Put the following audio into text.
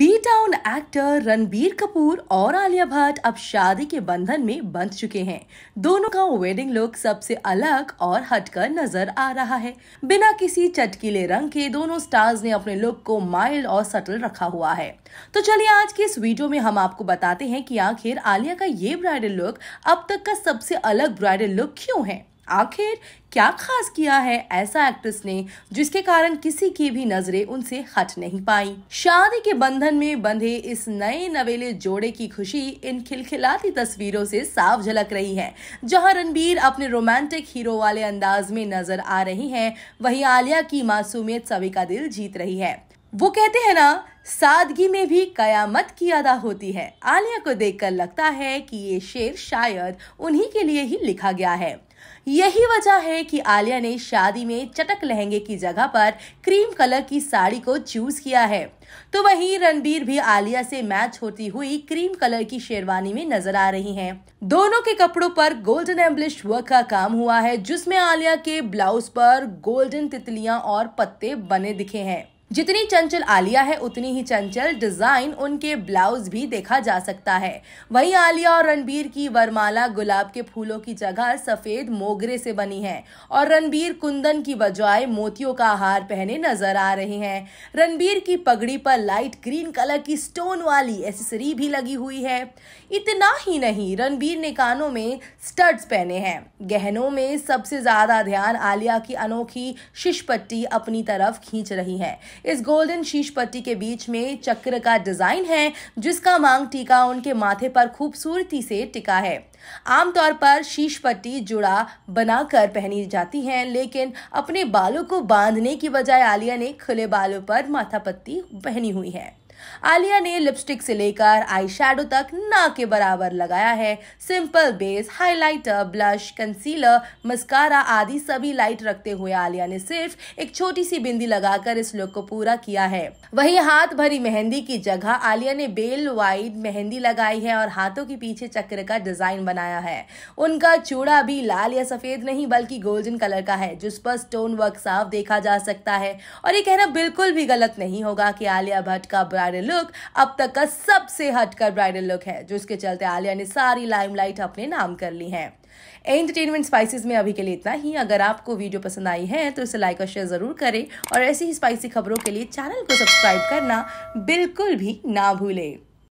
B town actor Ranbir Kapoor और आलिया भट्ट अब शादी के बंधन में बंध चुके हैं दोनों का वेडिंग लुक सबसे अलग और हटकर नजर आ रहा है बिना किसी चटकीले रंग के दोनों स्टार्स ने अपने लुक को माइल्ड और सटल रखा हुआ है तो चलिए आज की इस वीडियो में हम आपको बताते हैं कि आखिर आलिया का ये ब्राइडल लुक अब तक का सबसे अलग ब्राइडल लुक क्यों है आखिर क्या खास किया है ऐसा एक्ट्रेस ने जिसके कारण किसी की भी नजरें उनसे हट नहीं पाई शादी के बंधन में बंधे इस नए नवेले जोड़े की खुशी इन खिलखिलाती तस्वीरों से साफ झलक रही है जहां रणबीर अपने रोमांटिक हीरो वाले अंदाज में नजर आ रही हैं, वहीं आलिया की मासूमियत सभी का दिल जीत रही है वो कहते हैं ना सादगी में भी कयामत की अदा होती है आलिया को देखकर लगता है कि ये शेर शायद उन्हीं के लिए ही लिखा गया है यही वजह है कि आलिया ने शादी में चटक लहंगे की जगह पर क्रीम कलर की साड़ी को चूज किया है तो वहीं रणबीर भी आलिया से मैच होती हुई क्रीम कलर की शेरवानी में नजर आ रही हैं। दोनों के कपड़ों पर गोल्डन एम्बलिश वर्क का काम हुआ है जिसमें आलिया के ब्लाउज पर गोल्डन तितलियां और पत्ते बने दिखे हैं जितनी चंचल आलिया है उतनी ही चंचल डिजाइन उनके ब्लाउज भी देखा जा सकता है वहीं आलिया और रणबीर की वरमाला गुलाब के फूलों की जगह सफेद मोगरे से बनी है और रणबीर कुंदन की बजाय मोतियों का हार पहने नजर आ रहे हैं रणबीर की पगड़ी पर लाइट ग्रीन कलर की स्टोन वाली एसेसरी भी लगी हुई है इतना ही नहीं रणबीर ने कानों में स्टड्स पहने हैं गहनों में सबसे ज्यादा ध्यान आलिया की अनोखी शिशपट्टी अपनी तरफ खींच रही है इस गोल्डन शीश पट्टी के बीच में चक्र का डिजाइन है जिसका मांग टीका उनके माथे पर खूबसूरती से टिका है आमतौर पर शीश पट्टी जुड़ा बनाकर पहनी जाती है लेकिन अपने बालों को बांधने की बजाय आलिया ने खुले बालों पर माथा पत्ती पहनी हुई है आलिया ने लिपस्टिक से लेकर आई शेडो तक ना के बराबर लगाया है simple base highlighter blush concealer mascara आदि सभी लाइट रखते हुए आलिया ने सिर्फ एक छोटी सी बिंदी लगाकर इस लुक को पूरा किया है वही हाथ भरी मेहंदी की जगह आलिया ने बेल वाइड मेहंदी लगाई है और हाथों के पीछे चक्र का डिजाइन बनाया है उनका चूड़ा भी लाल या सफेद नहीं बल्कि गोल्डन कलर का है जिस पर स्टोन वर्क साफ देखा जा सकता है और ये कहना बिल्कुल भी गलत नहीं होगा की आलिया भट्ट का ब्रांड ब्राइडल लुक अब तक का सबसे हटकर ब्राइडल लुक है जो इसके चलते आलिया ने सारी लाइमलाइट अपने नाम कर ली है एंटरटेनमेंट स्पाइसेस में अभी के लिए इतना ही अगर आपको वीडियो पसंद आई है तो इसे लाइक और शेयर ज़रूर करें और ऐसी ही स्पाइसी खबरों के लिए चैनल को सब्सक्राइब करना बिल्कुल भी ना भूलें